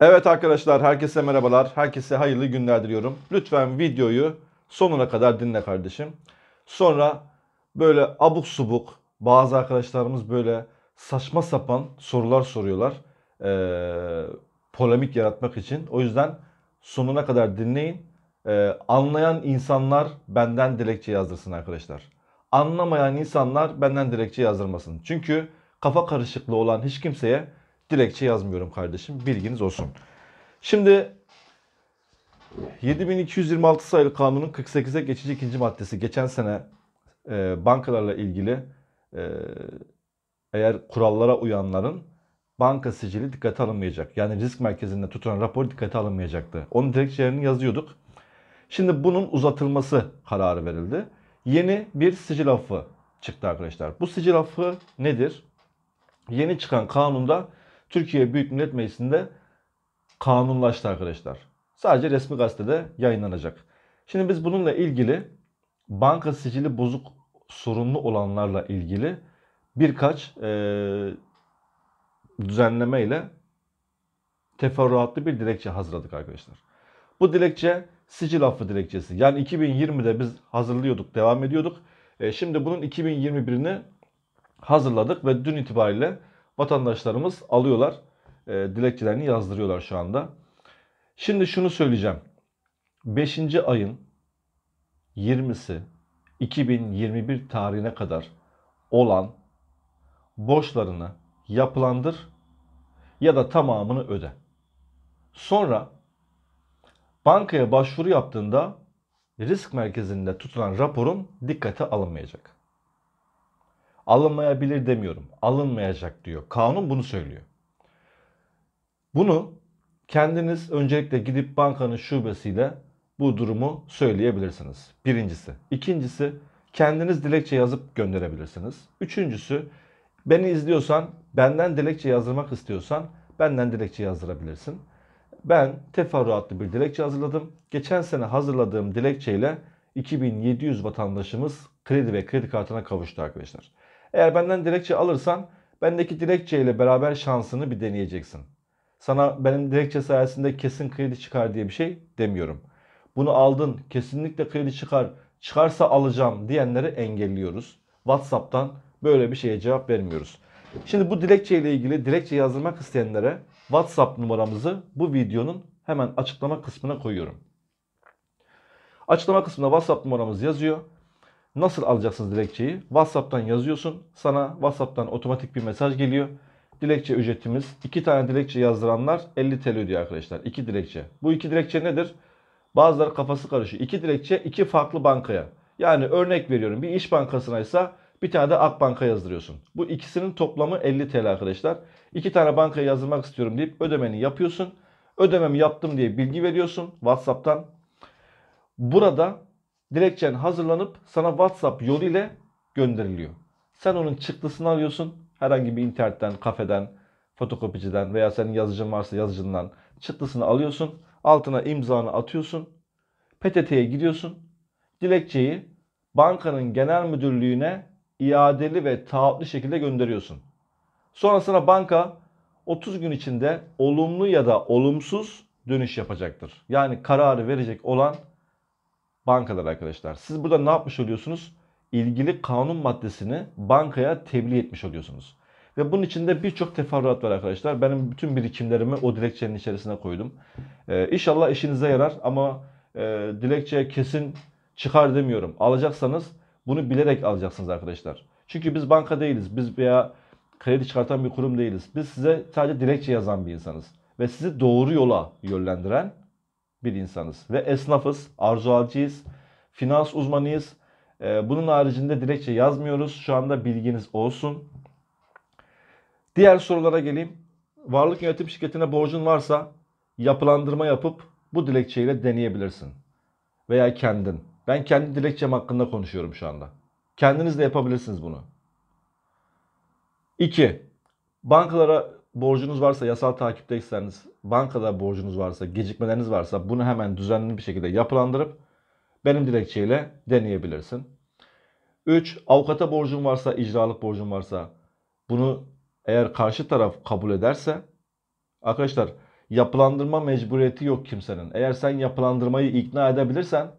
Evet arkadaşlar herkese merhabalar. Herkese hayırlı günler diliyorum. Lütfen videoyu sonuna kadar dinle kardeşim. Sonra böyle abuk subuk bazı arkadaşlarımız böyle saçma sapan sorular soruyorlar. Ee, polemik yaratmak için. O yüzden sonuna kadar dinleyin. Ee, anlayan insanlar benden dilekçe yazdırsın arkadaşlar. Anlamayan insanlar benden dilekçe yazdırmasın. Çünkü kafa karışıklığı olan hiç kimseye Dilekçe yazmıyorum kardeşim. Bilginiz olsun. Şimdi 7226 sayılı kanunun 48'e geçici ikinci maddesi geçen sene e, bankalarla ilgili e, eğer kurallara uyanların banka sicili dikkate alınmayacak. Yani risk merkezinde tutulan rapor dikkate alınmayacaktı. Onun dilekçelerini yazıyorduk. Şimdi bunun uzatılması kararı verildi. Yeni bir sicil affı çıktı arkadaşlar. Bu sicil affı nedir? Yeni çıkan kanunda Türkiye Büyük Millet Meclisi'nde kanunlaştı arkadaşlar. Sadece resmi gazetede yayınlanacak. Şimdi biz bununla ilgili banka sicili bozuk sorunlu olanlarla ilgili birkaç e, düzenleme teferruatlı bir dilekçe hazırladık arkadaşlar. Bu dilekçe sicil affı dilekçesi. Yani 2020'de biz hazırlıyorduk, devam ediyorduk. E, şimdi bunun 2021'ini hazırladık ve dün itibariyle vatandaşlarımız alıyorlar. E, dilekçelerini yazdırıyorlar şu anda. Şimdi şunu söyleyeceğim. 5. ayın 20'si 2021 tarihine kadar olan borçlarını yapılandır ya da tamamını öde. Sonra bankaya başvuru yaptığında risk merkezinde tutulan raporun dikkate alınmayacak. Alınmayabilir demiyorum. Alınmayacak diyor. Kanun bunu söylüyor. Bunu kendiniz öncelikle gidip bankanın şubesiyle bu durumu söyleyebilirsiniz. Birincisi. İkincisi kendiniz dilekçe yazıp gönderebilirsiniz. Üçüncüsü beni izliyorsan benden dilekçe yazdırmak istiyorsan benden dilekçe yazdırabilirsin. Ben teferruatlı bir dilekçe hazırladım. Geçen sene hazırladığım dilekçeyle 2700 vatandaşımız kredi ve kredi kartına kavuştu arkadaşlar. Eğer benden dilekçe alırsan bendeki dilekçe ile beraber şansını bir deneyeceksin. Sana benim dilekçe sayesinde kesin kredi çıkar diye bir şey demiyorum. Bunu aldın kesinlikle kredi çıkar çıkarsa alacağım diyenleri engelliyoruz. Whatsapp'tan böyle bir şeye cevap vermiyoruz. Şimdi bu dilekçe ile ilgili dilekçe yazdırmak isteyenlere WhatsApp numaramızı bu videonun hemen açıklama kısmına koyuyorum. Açıklama kısmına WhatsApp numaramız yazıyor. Nasıl alacaksınız dilekçeyi? WhatsApp'tan yazıyorsun. Sana WhatsApp'tan otomatik bir mesaj geliyor. Dilekçe ücretimiz. 2 tane dilekçe yazdıranlar 50 TL ödüyor arkadaşlar. 2 dilekçe. Bu 2 dilekçe nedir? Bazıları kafası karışıyor. 2 dilekçe 2 farklı bankaya. Yani örnek veriyorum bir iş bankasına ise bir tane de Akbank'a yazdırıyorsun. Bu ikisinin toplamı 50 TL arkadaşlar. İki tane bankaya yazdırmak istiyorum deyip ödemeni yapıyorsun. Ödememi yaptım diye bilgi veriyorsun WhatsApp'tan. Burada dilekçen hazırlanıp sana WhatsApp yolu ile gönderiliyor. Sen onun çıktısını alıyorsun. Herhangi bir internetten, kafeden, fotokopiciden veya senin yazıcın varsa yazıcından çıktısını alıyorsun. Altına imzanı atıyorsun. PTT'ye gidiyorsun. Dilekçeyi bankanın genel müdürlüğüne iadeli ve taahhütlü şekilde gönderiyorsun. Sonrasında banka 30 gün içinde olumlu ya da olumsuz dönüş yapacaktır. Yani kararı verecek olan bankalar arkadaşlar. Siz burada ne yapmış oluyorsunuz? İlgili kanun maddesini bankaya tebliğ etmiş oluyorsunuz. Ve bunun içinde birçok teferruat var arkadaşlar. Benim bütün birikimlerimi o dilekçenin içerisine koydum. Ee, inşallah işinize yarar ama e, dilekçeye kesin çıkar demiyorum. Alacaksanız bunu bilerek alacaksınız arkadaşlar. Çünkü biz banka değiliz. Biz veya kredi çıkartan bir kurum değiliz. Biz size sadece dilekçe yazan bir insanız. Ve sizi doğru yola yönlendiren bir insanız. Ve esnafız, arzualcıyız, finans uzmanıyız. Ee, bunun haricinde dilekçe yazmıyoruz. Şu anda bilginiz olsun. Diğer sorulara geleyim. Varlık yönetim şirketine borcun varsa yapılandırma yapıp bu dilekçeyle deneyebilirsin. Veya kendin. Ben kendi dilekçem hakkında konuşuyorum şu anda. Kendiniz de yapabilirsiniz bunu. 2. Bankalara borcunuz varsa, yasal takipteyseniz, bankada borcunuz varsa, gecikmeleriniz varsa bunu hemen düzenli bir şekilde yapılandırıp benim dilekçeyle deneyebilirsin. 3. Avukata borcun varsa, icralık borcun varsa bunu eğer karşı taraf kabul ederse arkadaşlar yapılandırma mecburiyeti yok kimsenin. Eğer sen yapılandırmayı ikna edebilirsen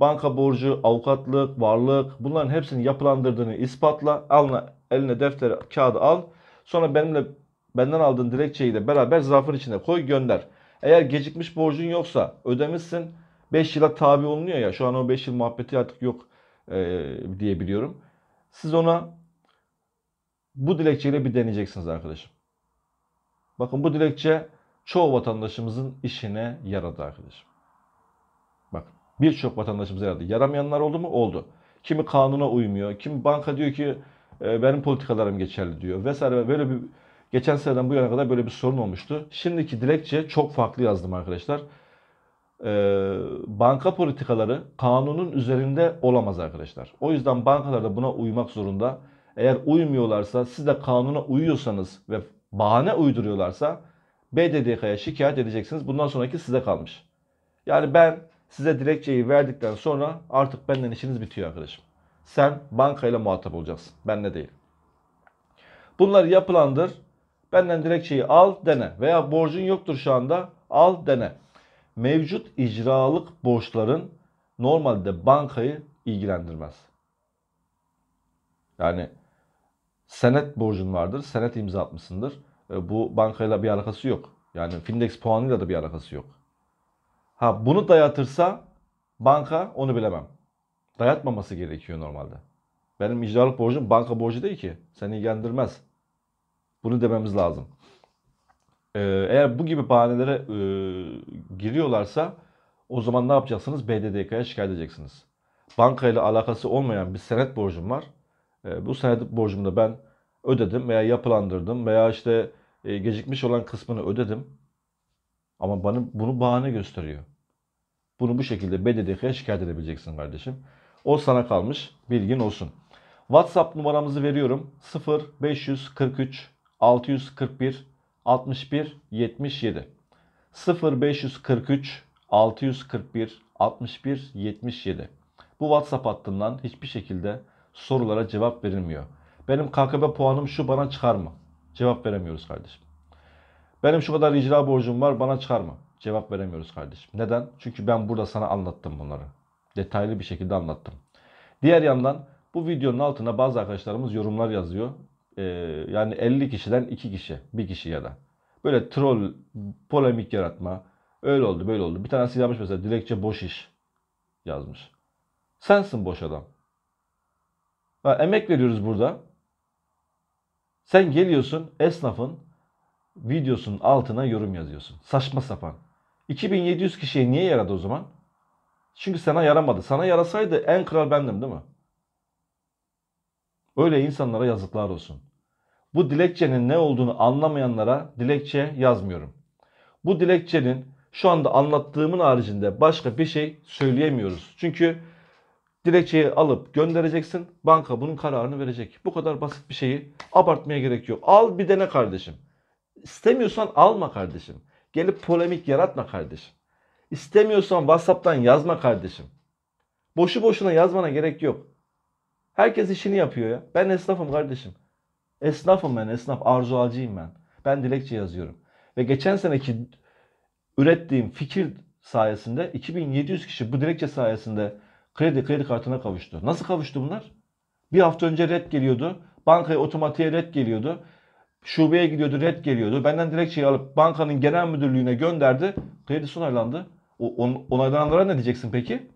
banka borcu, avukatlık, varlık bunların hepsini yapılandırdığını ispatla. Alına, eline defter kağıdı al. Sonra benimle benden aldığın dilekçeyi de beraber zarfın içine koy gönder. Eğer gecikmiş borcun yoksa ödemişsin 5 yıla tabi olunuyor ya şu an o 5 yıl muhabbeti artık yok e, diye Siz ona bu dilekçeyle bir deneyeceksiniz arkadaşım. Bakın bu dilekçe çoğu vatandaşımızın işine yaradı arkadaşım. Bak birçok vatandaşımız yaradı. Yaramayanlar oldu mu? Oldu. Kimi kanuna uymuyor, kimi banka diyor ki e, benim politikalarım geçerli diyor vesaire böyle bir Geçen seneden bu yana kadar böyle bir sorun olmuştu. Şimdiki dilekçe çok farklı yazdım arkadaşlar. Ee, banka politikaları kanunun üzerinde olamaz arkadaşlar. O yüzden bankalar da buna uymak zorunda. Eğer uymuyorlarsa, siz de kanuna uyuyorsanız ve bahane uyduruyorlarsa BDDK'ya şikayet edeceksiniz. Bundan sonraki size kalmış. Yani ben size dilekçeyi verdikten sonra artık benden işiniz bitiyor arkadaşım. Sen bankayla muhatap olacaksın. Benle değil. Bunlar yapılandır. Benden dilekçeyi al dene veya borcun yoktur şu anda al dene. Mevcut icralık borçların normalde bankayı ilgilendirmez. Yani senet borcun vardır, senet imza atmışsındır. E, bu bankayla bir alakası yok. Yani Findex puanıyla da bir alakası yok. Ha bunu dayatırsa banka onu bilemem. Dayatmaması gerekiyor normalde. Benim icralık borcum banka borcu değil ki. Seni ilgilendirmez. Bunu dememiz lazım. Ee, eğer bu gibi bahanelere e, giriyorlarsa o zaman ne yapacaksınız? BDDK'ya şikayet edeceksiniz. Bankayla alakası olmayan bir senet borcum var. Ee, bu senet borcumu da ben ödedim veya yapılandırdım veya işte e, gecikmiş olan kısmını ödedim. Ama bana bunu bahane gösteriyor. Bunu bu şekilde BDDK'ya şikayet edebileceksin kardeşim. O sana kalmış. Bilgin olsun. WhatsApp numaramızı veriyorum. 0543 641 61 77 0543 641 61 77 Bu WhatsApp hattından hiçbir şekilde sorulara cevap verilmiyor. Benim KKB puanım şu bana çıkar mı? Cevap veremiyoruz kardeşim. Benim şu kadar icra borcum var bana çıkar mı? Cevap veremiyoruz kardeşim. Neden? Çünkü ben burada sana anlattım bunları. Detaylı bir şekilde anlattım. Diğer yandan bu videonun altına bazı arkadaşlarımız yorumlar yazıyor. Ee, yani 50 kişiden 2 kişi, 1 kişi ya da. Böyle troll, polemik yaratma. Öyle oldu, böyle oldu. Bir tanesi yazmış mesela dilekçe boş iş yazmış. Sensin boş adam. Ha, emek veriyoruz burada. Sen geliyorsun esnafın videosunun altına yorum yazıyorsun. Saçma sapan. 2700 kişiye niye yaradı o zaman? Çünkü sana yaramadı. Sana yarasaydı en kral bendim değil mi? Öyle insanlara yazıklar olsun. Bu dilekçenin ne olduğunu anlamayanlara dilekçe yazmıyorum. Bu dilekçenin şu anda anlattığımın haricinde başka bir şey söyleyemiyoruz. Çünkü dilekçeyi alıp göndereceksin. Banka bunun kararını verecek. Bu kadar basit bir şeyi abartmaya gerek yok. Al bir dene kardeşim. İstemiyorsan alma kardeşim. Gelip polemik yaratma kardeşim. İstemiyorsan WhatsApp'tan yazma kardeşim. Boşu boşuna yazmana gerek yok. Herkes işini yapıyor ya. Ben esnafım kardeşim. Esnafım ben esnaf. Arzuacıyım ben. Ben dilekçe yazıyorum. Ve geçen seneki ürettiğim fikir sayesinde 2700 kişi bu dilekçe sayesinde kredi kredi kartına kavuştu. Nasıl kavuştu bunlar? Bir hafta önce red geliyordu. Bankaya otomatiğe red geliyordu. Şubeye gidiyordu red geliyordu. Benden dilekçeyi alıp bankanın genel müdürlüğüne gönderdi. Kredi onaylandı. O, on, onaylananlara ne diyeceksin peki?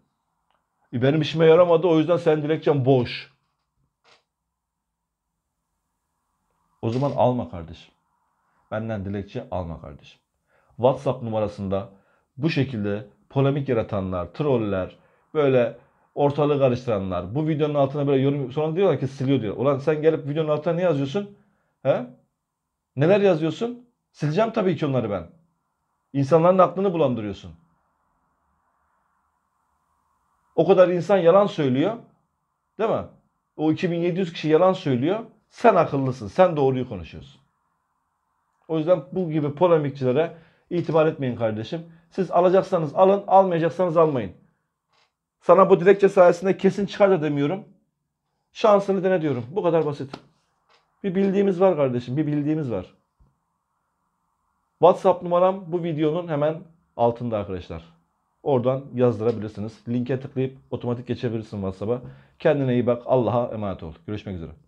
Benim işime yaramadı o yüzden sen dilekçen boş. O zaman alma kardeşim. Benden dilekçe alma kardeşim. WhatsApp numarasında bu şekilde polemik yaratanlar, troller, böyle ortalığı karıştıranlar, bu videonun altına böyle yorum sonra diyorlar ki siliyor diyor. Ulan sen gelip videonun altına ne yazıyorsun? He? Neler yazıyorsun? Sileceğim tabii ki onları ben. İnsanların aklını bulandırıyorsun. O kadar insan yalan söylüyor. Değil mi? O 2700 kişi yalan söylüyor. Sen akıllısın. Sen doğruyu konuşuyorsun. O yüzden bu gibi polemikçilere itibar etmeyin kardeşim. Siz alacaksanız alın, almayacaksanız almayın. Sana bu dilekçe sayesinde kesin çıkar da demiyorum. Şansını dene diyorum. Bu kadar basit. Bir bildiğimiz var kardeşim. Bir bildiğimiz var. WhatsApp numaram bu videonun hemen altında arkadaşlar. Oradan yazdırabilirsiniz. Linke tıklayıp otomatik geçebilirsin WhatsApp'a. Kendine iyi bak. Allah'a emanet ol. Görüşmek üzere.